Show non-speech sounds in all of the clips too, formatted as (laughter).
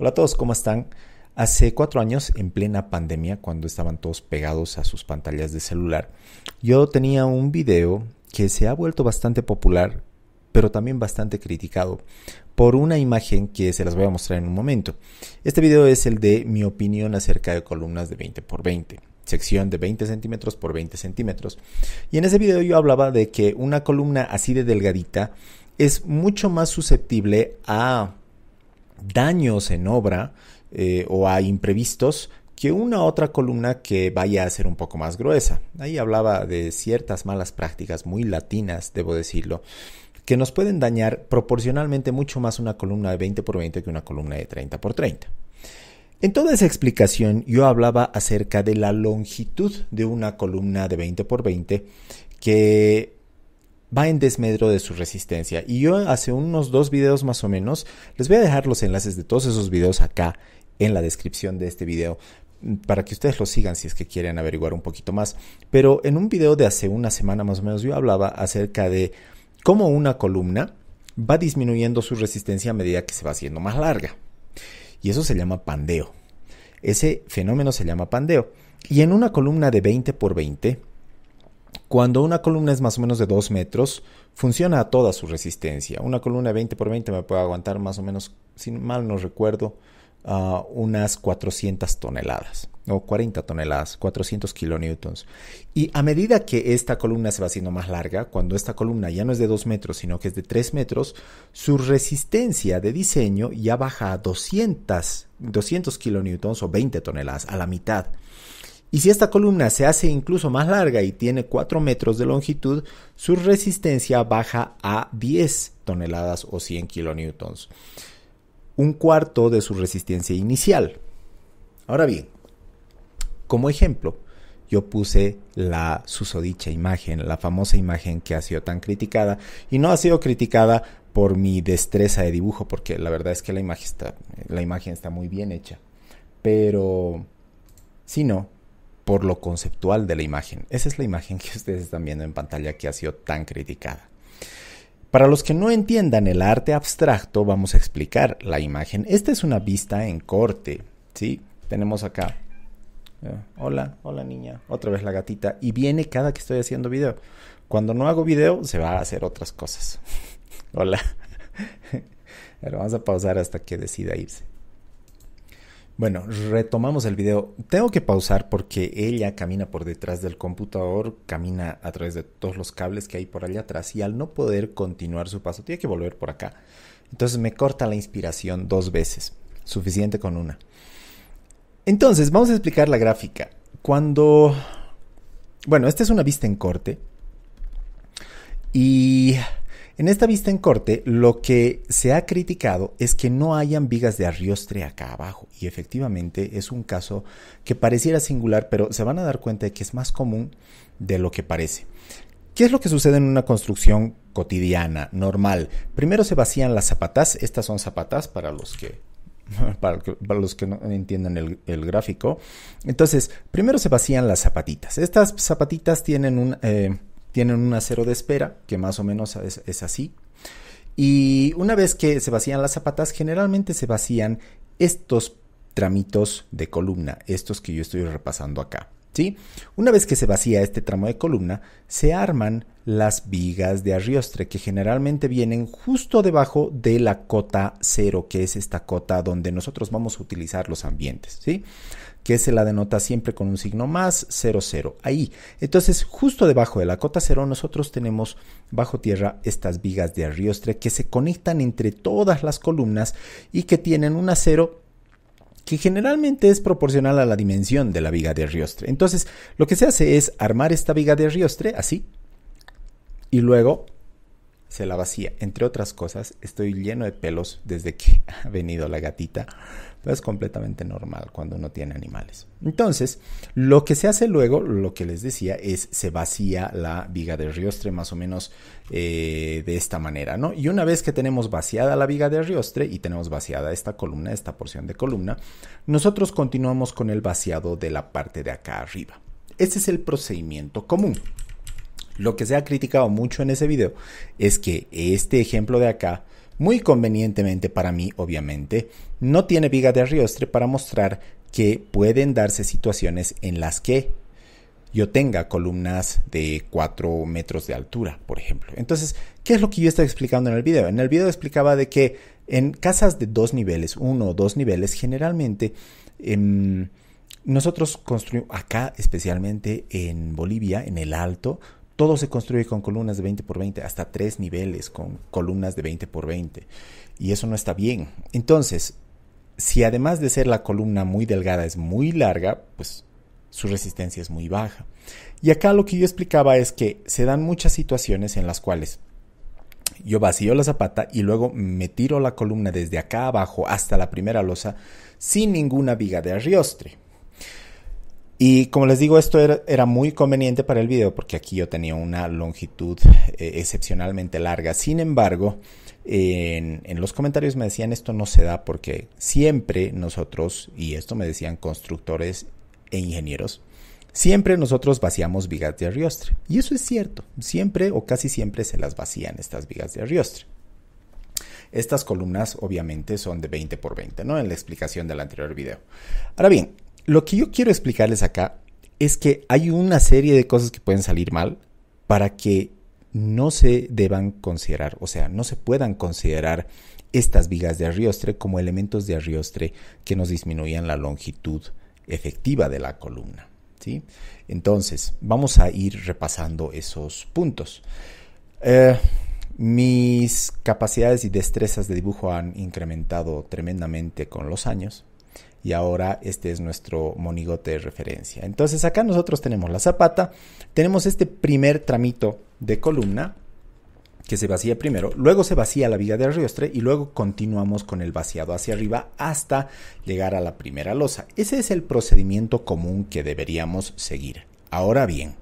Hola a todos, ¿cómo están? Hace cuatro años, en plena pandemia, cuando estaban todos pegados a sus pantallas de celular, yo tenía un video que se ha vuelto bastante popular, pero también bastante criticado, por una imagen que se las voy a mostrar en un momento. Este video es el de mi opinión acerca de columnas de 20 x 20 sección de 20 centímetros por 20 centímetros. Y en ese video yo hablaba de que una columna así de delgadita es mucho más susceptible a daños en obra eh, o a imprevistos que una otra columna que vaya a ser un poco más gruesa. Ahí hablaba de ciertas malas prácticas muy latinas, debo decirlo, que nos pueden dañar proporcionalmente mucho más una columna de 20 por 20 que una columna de 30 por 30. En toda esa explicación yo hablaba acerca de la longitud de una columna de 20 por 20 que va en desmedro de su resistencia. Y yo hace unos dos videos más o menos, les voy a dejar los enlaces de todos esos videos acá en la descripción de este video mm, para que ustedes lo sigan si es que quieren averiguar un poquito más. Pero en un video de hace una semana más o menos yo hablaba acerca de cómo una columna va disminuyendo su resistencia a medida que se va haciendo más larga. Y eso se llama pandeo. Ese fenómeno se llama pandeo. Y en una columna de 20 por 20, cuando una columna es más o menos de 2 metros, funciona a toda su resistencia. Una columna de 20 por 20 me puede aguantar más o menos, si mal no recuerdo, ah, unas 400 toneladas o 40 toneladas, 400 kilonewtons. Y a medida que esta columna se va haciendo más larga, cuando esta columna ya no es de 2 metros, sino que es de 3 metros, su resistencia de diseño ya baja a 200, 200 kilonewtons o 20 toneladas, a la mitad. Y si esta columna se hace incluso más larga y tiene 4 metros de longitud, su resistencia baja a 10 toneladas o 100 kilonewtons, un cuarto de su resistencia inicial. Ahora bien, como ejemplo, yo puse la susodicha imagen, la famosa imagen que ha sido tan criticada y no ha sido criticada por mi destreza de dibujo, porque la verdad es que la imagen está, la imagen está muy bien hecha, pero si no, por lo conceptual de la imagen. Esa es la imagen que ustedes están viendo en pantalla que ha sido tan criticada. Para los que no entiendan el arte abstracto, vamos a explicar la imagen. Esta es una vista en corte, ¿sí? Tenemos acá. Eh, hola, hola niña, otra vez la gatita. Y viene cada que estoy haciendo video. Cuando no hago video, se va a hacer otras cosas. (laughs) hola. (laughs) Pero vamos a pausar hasta que decida irse. Bueno, retomamos el video. Tengo que pausar porque ella camina por detrás del computador, camina a través de todos los cables que hay por allá atrás y al no poder continuar su paso tiene que volver por acá. Entonces me corta la inspiración dos veces, suficiente con una. Entonces, vamos a explicar la gráfica. Cuando... Bueno, esta es una vista en corte. Y en esta vista en corte, lo que se ha criticado es que no hayan vigas de arriostre acá abajo, y efectivamente es un caso que pareciera singular, pero se van a dar cuenta de que es más común de lo que parece. ¿Qué es lo que sucede en una construcción cotidiana, normal? Primero se vacían las zapatas, estas son zapatas para los que (laughs) para, los que no entiendan el, gráfico. Entonces, primero se vacían las zapatitas. Estas zapatitas tienen un, eh, tienen un acero de espera, que más o menos es, así. Y una vez que se vacían las zapatas, generalmente se vacían estos tramitos de columna, estos que yo estoy repasando acá. ¿Sí? Una vez que se vacía este tramo de columna, se arman las vigas de arriostre que generalmente vienen justo debajo de la cota cero, que es esta cota donde nosotros vamos a utilizar los ambientes. ¿sí? que se la denota siempre con un signo más, 00 ahí. Entonces, justo debajo de la cota 0 nosotros tenemos bajo tierra estas vigas de arriostre que se conectan entre todas las columnas y que tienen un acero que generalmente es proporcional a la dimensión de la viga de arriostre, Entonces, lo que se hace es armar esta viga de arriostre así y luego se la vacía. Entre otras cosas, estoy lleno de pelos desde que (laughs) ha venido la gatita. es completamente normal cuando uno tiene animales. Entonces, lo que se hace luego, lo que les decía, es se vacía la viga de riostre más o menos eh, de esta manera, ¿no? Y una vez que tenemos vaciada la viga de riostre y tenemos vaciada esta columna, esta porción de columna, nosotros continuamos con el vaciado de la parte de acá arriba. Ese es el procedimiento común. Lo que se ha criticado mucho en ese video es que este ejemplo de acá, muy convenientemente para mí obviamente, no tiene viga de riostre para mostrar que pueden darse situaciones en las que yo tenga columnas de 4 metros de altura, por ejemplo. Entonces, ¿qué es lo que yo estaba explicando en el video? En el video explicaba de que en casas de dos niveles, uno o dos niveles, generalmente em, nosotros construimos, acá especialmente en Bolivia, en el Alto, todo se construye con columnas de 20 por 20, hasta tres niveles con columnas de 20 por 20. Y eso no está bien. Entonces, si además de ser la columna muy delgada es muy larga, pues su resistencia es muy baja. Y acá lo que yo explicaba es que se dan muchas situaciones en las cuales yo vacío la zapata y luego me tiro la columna desde acá abajo hasta la primera losa sin ninguna viga de arriostre. Y como les digo, esto era, muy conveniente para el video porque aquí yo tenía una longitud eh, excepcionalmente larga. Sin embargo, en, en, los comentarios me decían esto no se da porque siempre nosotros, y esto me decían constructores e ingenieros, siempre nosotros vaciamos vigas de arriostre. Y eso es cierto, siempre o casi siempre se las vacían estas vigas de arriostre. Estas columnas obviamente son de 20 por 20, ¿no? En la explicación del anterior video. Ahora bien, lo que yo quiero explicarles acá es que hay una serie de cosas que pueden salir mal para que no se deban considerar, o sea, no se puedan considerar estas vigas de arriostre como elementos de arriostre que nos disminuían la longitud efectiva de la columna. ¿sí? Entonces, vamos a ir repasando esos puntos. Eh, mis capacidades y destrezas de dibujo han incrementado tremendamente con los años, y ahora este es nuestro monigote de referencia. Entonces acá nosotros tenemos la zapata, tenemos este primer tramito de columna que se vacía primero, luego se vacía la viga de arriostre y luego continuamos con el vaciado hacia arriba hasta llegar a la primera losa. Ese es el procedimiento común que deberíamos seguir. Ahora bien,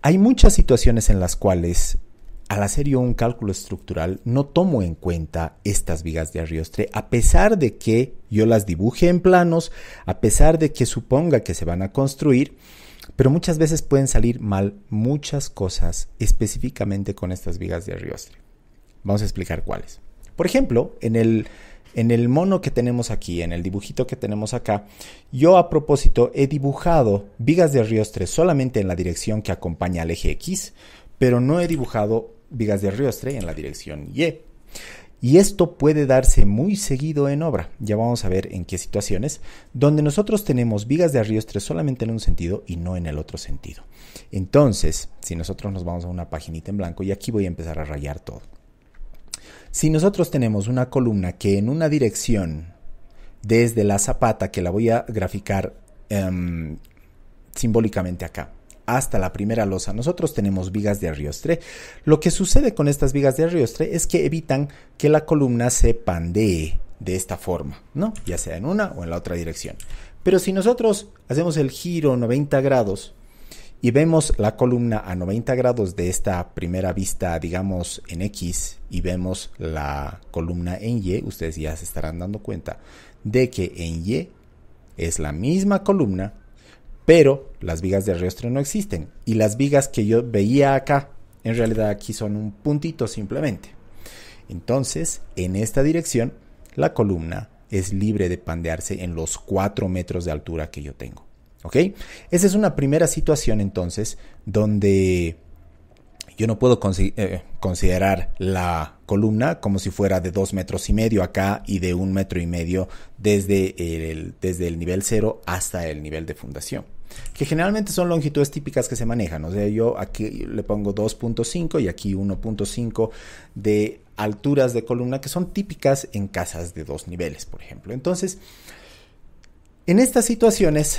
hay muchas situaciones en las cuales al hacer yo un cálculo estructural no tomo en cuenta estas vigas de arriostre, a pesar de que yo las dibuje en planos, a pesar de que suponga que se van a construir, pero muchas veces pueden salir mal muchas cosas específicamente con estas vigas de arriostre. Vamos a explicar cuáles. Por ejemplo, en el, en el mono que tenemos aquí, en el dibujito que tenemos acá, yo a propósito he dibujado vigas de arriostre solamente en la dirección que acompaña al eje X, pero no he dibujado Vigas de Riostre en la dirección Y. Y esto puede darse muy seguido en obra, ya vamos a ver en qué situaciones, donde nosotros tenemos vigas de arriostre solamente en un sentido y no en el otro sentido. Entonces, si nosotros nos vamos a una paginita en blanco, y aquí voy a empezar a rayar todo. Si nosotros tenemos una columna que en una dirección, desde la zapata, que la voy a graficar em, simbólicamente acá, hasta la primera losa. Nosotros tenemos vigas de arriostre. Lo que sucede con estas vigas de arriostre es que evitan que la columna se pandee de esta forma, ¿no? Ya sea en una o en la otra dirección. Pero si nosotros hacemos el giro 90 grados y vemos la columna a 90 grados de esta primera vista, digamos en X, y vemos la columna en Y, ustedes ya se estarán dando cuenta de que en Y es la misma columna pero las vigas de arriostre no existen y las vigas que yo veía acá, en realidad aquí son un puntito simplemente. Entonces, en esta dirección, la columna es libre de pandearse en los 4 metros de altura que yo tengo. ¿Ok? Esa es una primera situación entonces donde yo no puedo eh, considerar la columna como si fuera de 2 metros y medio acá y de un metro y medio desde el, desde el nivel 0 hasta el nivel de fundación que generalmente son longitudes típicas que se manejan. O sea, yo aquí le pongo 2.5 y aquí 1.5 de alturas de columna que son típicas en casas de dos niveles, por ejemplo. Entonces, en estas situaciones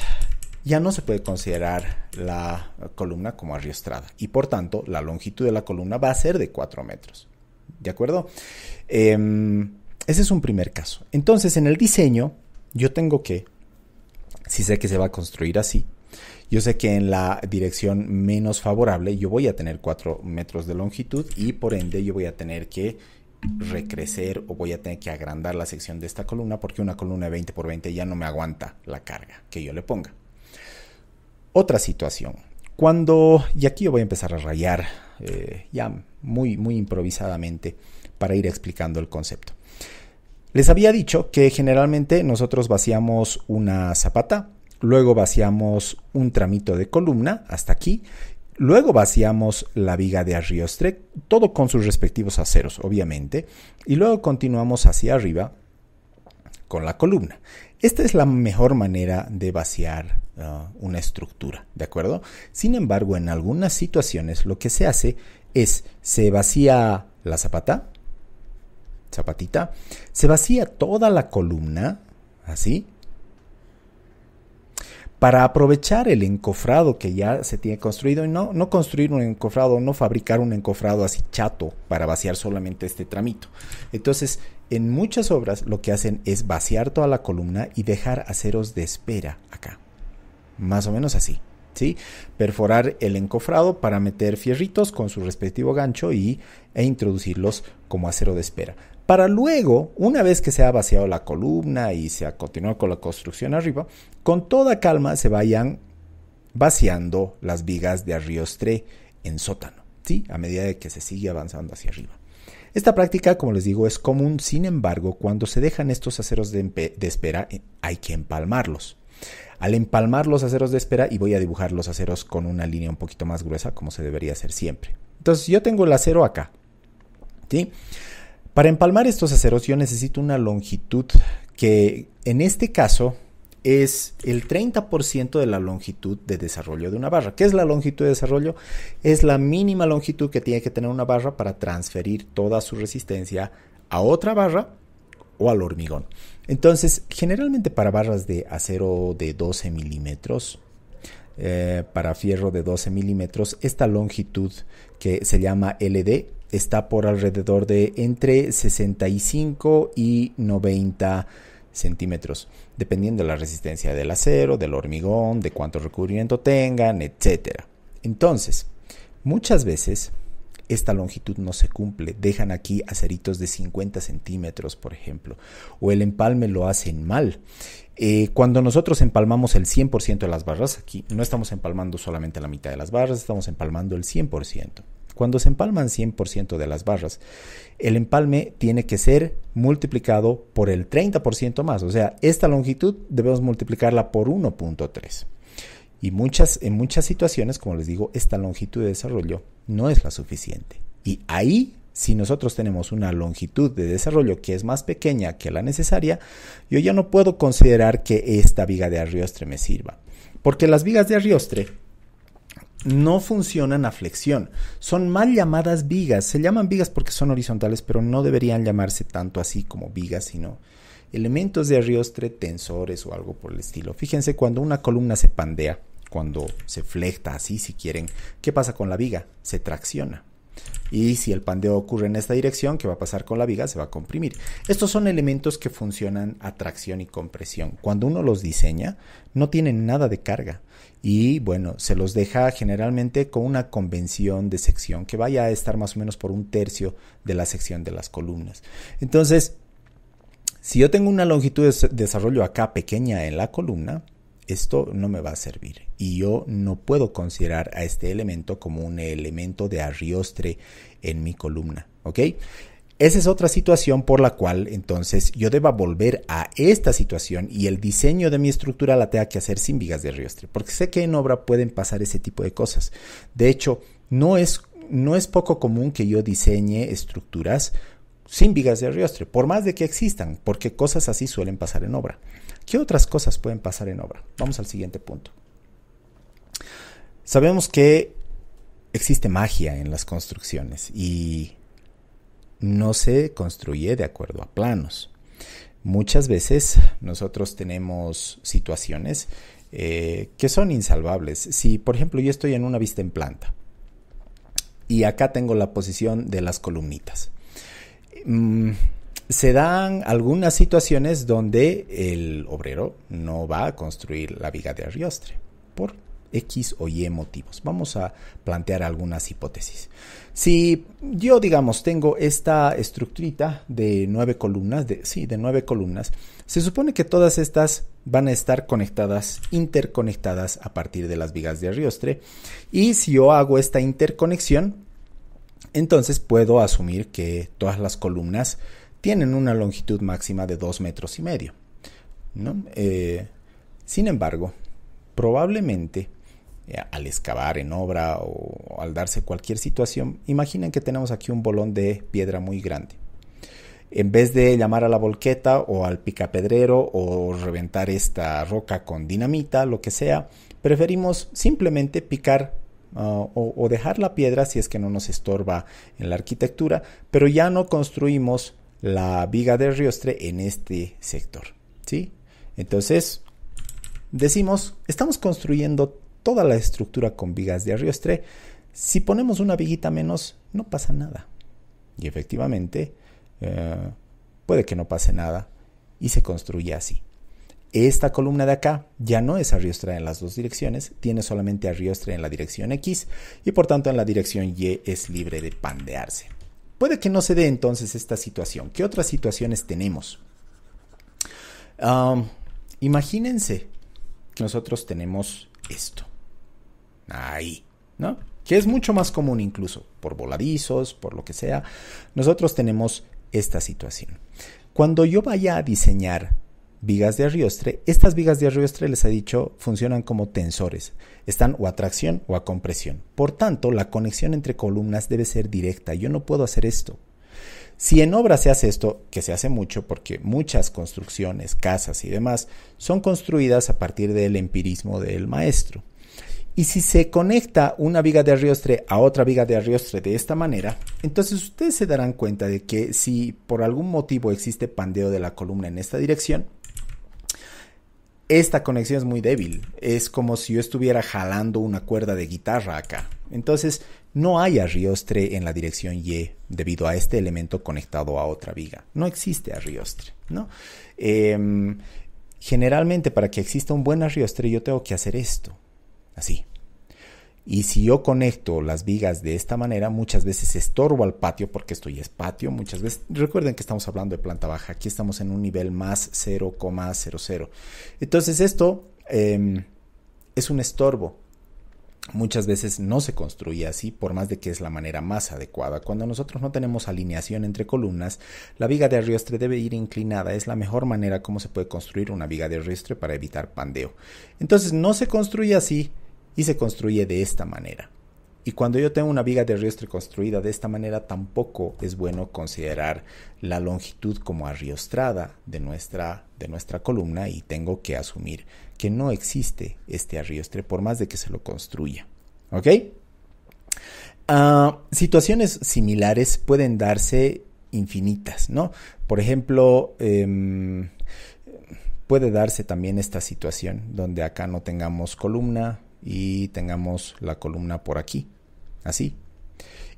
ya no se puede considerar la columna como arriestrada y por tanto la longitud de la columna va a ser de 4 metros. ¿De acuerdo? Em, ese es un primer caso. Entonces, en el diseño, yo tengo que, si sé que se va a construir así, yo sé que en la dirección menos favorable yo voy a tener 4 metros de longitud y por ende yo voy a tener que recrecer o voy a tener que agrandar la sección de esta columna porque una columna de 20 por 20 ya no me aguanta la carga que yo le ponga. Otra situación. Cuando, y aquí yo voy a empezar a rayar eh, ya muy, muy improvisadamente para ir explicando el concepto. Les había dicho que generalmente nosotros vaciamos una zapata luego vaciamos un tramito de columna hasta aquí, luego vaciamos la viga de Arriostre, todo con sus respectivos aceros, obviamente, y luego continuamos hacia arriba con la columna. Esta es la mejor manera de vaciar uh, una estructura, ¿de acuerdo? Sin embargo, en algunas situaciones lo que se hace es se vacía la zapata, zapatita, se vacía toda la columna, así, para aprovechar el encofrado que ya se tiene construido y no, no construir un encofrado, no fabricar un encofrado así chato para vaciar solamente este tramito. Entonces, en muchas obras lo que hacen es vaciar toda la columna y dejar aceros de espera acá. Más o menos así. ¿Sí? Perforar el encofrado para meter fierritos con su respectivo gancho y, e introducirlos como acero de espera para luego, una vez que se ha vaciado la columna y se ha continuado con la construcción arriba, con toda calma se vayan vaciando las vigas de arriostre en sótano, ¿sí? a medida de que se sigue avanzando hacia arriba. Esta práctica, como les digo, es común, sin embargo, cuando se dejan estos aceros de, espera eh, hay que empalmarlos. Al empalmar los aceros de espera, y voy a dibujar los aceros con una línea un poquito más gruesa, como se debería hacer siempre. Entonces, yo tengo el acero acá. ¿sí? Para empalmar estos aceros yo necesito una longitud que en este caso es el 30% de la longitud de desarrollo de una barra. ¿Qué es la longitud de desarrollo? Es la mínima longitud que tiene que tener una barra para transferir toda su resistencia a otra barra o al hormigón. Entonces, generalmente para barras de acero de 12 milímetros, eh, para fierro de 12 milímetros, esta longitud que se llama LD está por alrededor de entre 65 y 90 centímetros, dependiendo de la resistencia del acero, del hormigón, de cuánto recubrimiento tengan, etc. Entonces, muchas veces esta longitud no se cumple, dejan aquí aceritos de 50 centímetros, por ejemplo, o el empalme lo hacen mal. Eh, cuando nosotros empalmamos el 100% de las barras, aquí no estamos empalmando solamente la mitad de las barras, estamos empalmando el 100%. Cuando se empalman 100% de las barras, el empalme tiene que ser multiplicado por el 30% más. O sea, esta longitud debemos multiplicarla por 1.3. Y muchas, en muchas situaciones, como les digo, esta longitud de desarrollo no es la suficiente. Y ahí, si nosotros tenemos una longitud de desarrollo que es más pequeña que la necesaria, yo ya no puedo considerar que esta viga de arriostre me sirva. Porque las vigas de arriostre no funcionan a flexión. Son mal llamadas vigas. Se llaman vigas porque son horizontales, pero no deberían llamarse tanto así como vigas, sino elementos de arriostre, tensores o algo por el estilo. Fíjense cuando una columna se pandea, cuando se flecta así, si quieren, ¿qué pasa con la viga? Se tracciona. Y si el pandeo ocurre en esta dirección, ¿qué va a pasar con la viga? Se va a comprimir. Estos son elementos que funcionan a tracción y compresión. Cuando uno los diseña, no tienen nada de carga y bueno, se los deja generalmente con una convención de sección que vaya a estar más o menos por un tercio de la sección de las columnas. Entonces, si yo tengo una longitud de desarrollo acá pequeña en la columna, esto no me va a servir y yo no puedo considerar a este elemento como un elemento de arriostre en mi columna, ¿ok? Esa es otra situación por la cual entonces yo deba volver a esta situación y el diseño de mi estructura la tenga que hacer sin vigas de riostre, porque sé que en obra pueden pasar ese tipo de cosas. De hecho, no es, no es poco común que yo diseñe estructuras sin vigas de riostre, por más de que existan, porque cosas así suelen pasar en obra. ¿Qué otras cosas pueden pasar en obra? Vamos al siguiente punto. Sabemos que existe magia en las construcciones y no se construye de acuerdo a planos. Muchas veces nosotros tenemos situaciones eh, que son insalvables. Si, por ejemplo, yo estoy en una vista en planta y acá tengo la posición de las columnitas. Mm, se dan algunas situaciones donde el obrero no va a construir la viga de arriostre por qué? X o Y motivos. Vamos a plantear algunas hipótesis. Si yo, digamos, tengo esta estructurita de nueve columnas, de, sí, de nueve columnas, se supone que todas estas van a estar conectadas, interconectadas a partir de las vigas de arriostre Y si yo hago esta interconexión, entonces puedo asumir que todas las columnas tienen una longitud máxima de dos metros y medio. ¿no? Eh, sin embargo, probablemente eh, al excavar en obra o al darse cualquier situación, imaginen que tenemos aquí un bolón de piedra muy grande. En vez de llamar a la volqueta o al picapedrero o reventar esta roca con dinamita, lo que sea, preferimos simplemente picar ah, o, dejar la piedra si es que no nos estorba en la arquitectura, pero ya no construimos la viga de riostre en este sector. ¿sí? Entonces, decimos, estamos construyendo toda la estructura con vigas de arriostre, si ponemos una viguita menos, no pasa nada. Y efectivamente, eh, puede que no pase nada y se construye así. Esta columna de acá ya no es arriostre en las dos direcciones, tiene solamente arriostre en la dirección X y por tanto en la dirección Y es libre de pandearse. Puede que no se dé entonces esta situación. ¿Qué otras situaciones tenemos? imagínense nosotros tenemos esto. Ahí, ¿no? Que es mucho más común incluso, por voladizos, por lo que sea. Nosotros tenemos esta situación. Cuando yo vaya a diseñar vigas de arriostre, estas vigas de arriostre, les he dicho, funcionan como tensores. Están o a tracción o a compresión. Por tanto, la conexión entre columnas debe ser directa. Yo no puedo hacer esto. Si en obra se hace esto, que se hace mucho porque muchas construcciones, casas y demás son construidas a partir del empirismo del maestro. Y si se conecta una viga de arriostre a otra viga de arriostre de esta manera, entonces ustedes se darán cuenta de que si por algún motivo existe pandeo de la columna en esta dirección, esta conexión es muy débil. Es como si yo estuviera jalando una cuerda de guitarra acá. Entonces no hay arriostre en la dirección Y debido a este elemento conectado a otra viga. No existe arriostre, ¿no? Em, generalmente para que exista un buen arriostre yo tengo que hacer esto, así. Y si yo conecto las vigas de esta manera, muchas veces estorbo al patio, porque esto ya es patio, muchas veces, recuerden que estamos hablando de planta baja, aquí estamos en un nivel más 0,00. Entonces esto em, es un estorbo. Muchas veces no se construye así, por más de que es la manera más adecuada. Cuando nosotros no tenemos alineación entre columnas, la viga de arriostre debe ir inclinada. Es la mejor manera como se puede construir una viga de arriostre para evitar pandeo. Entonces no se construye así, y se construye de esta manera. Y cuando yo tengo una viga de riestre construida de esta manera, tampoco es bueno considerar la longitud como arriostrada de nuestra, de nuestra columna y tengo que asumir que no existe este arriostre por más de que se lo construya. ¿Ok? Ah, situaciones similares pueden darse infinitas, ¿no? Por ejemplo, em, puede darse también esta situación donde acá no tengamos columna, y tengamos la columna por aquí. Así.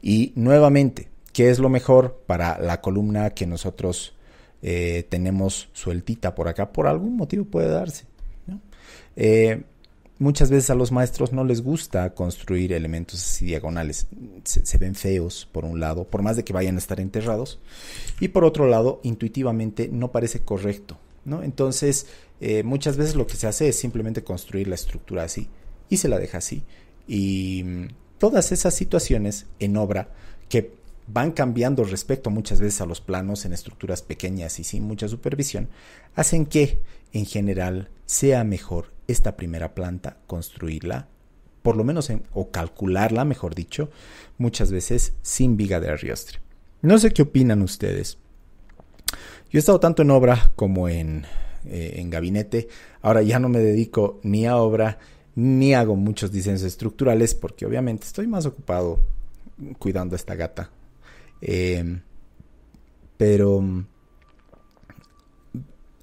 Y nuevamente, ¿qué es lo mejor para la columna que nosotros eh, tenemos sueltita por acá? Por algún motivo puede darse. Eh, muchas veces a los maestros no les gusta construir elementos así diagonales. Se, ven feos, por un lado, por más de que vayan a estar enterrados. Y por otro lado, intuitivamente no parece correcto. ¿no? Entonces, eh, muchas veces lo que se hace es simplemente construir la estructura así y se la deja así. Y mm, todas esas situaciones en obra que van cambiando respecto muchas veces a los planos en estructuras pequeñas y sin mucha supervisión, hacen que en general sea mejor esta primera planta construirla, por lo menos en, o calcularla, mejor dicho, muchas veces sin viga de arriostre. No sé qué opinan ustedes. Yo he estado tanto en obra como en, eh, en gabinete. Ahora ya no me dedico ni a obra ni hago muchos diseños estructurales porque obviamente estoy más ocupado cuidando a esta gata. Em, pero mm,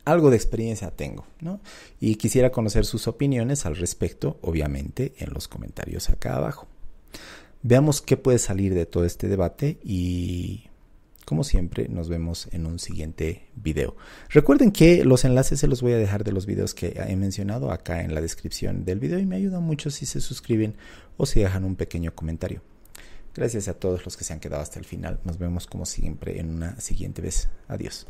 algo de experiencia tengo, ¿no? Y quisiera conocer sus opiniones al respecto, obviamente, en los comentarios acá abajo. Veamos qué puede salir de todo este debate y como siempre, nos vemos en un siguiente video. Recuerden que los enlaces se los voy a dejar de los videos que he mencionado acá en la descripción del video y me ayuda mucho si se suscriben o si dejan un pequeño comentario. Gracias a todos los que se han quedado hasta el final. Nos vemos como siempre en una siguiente vez. Adiós.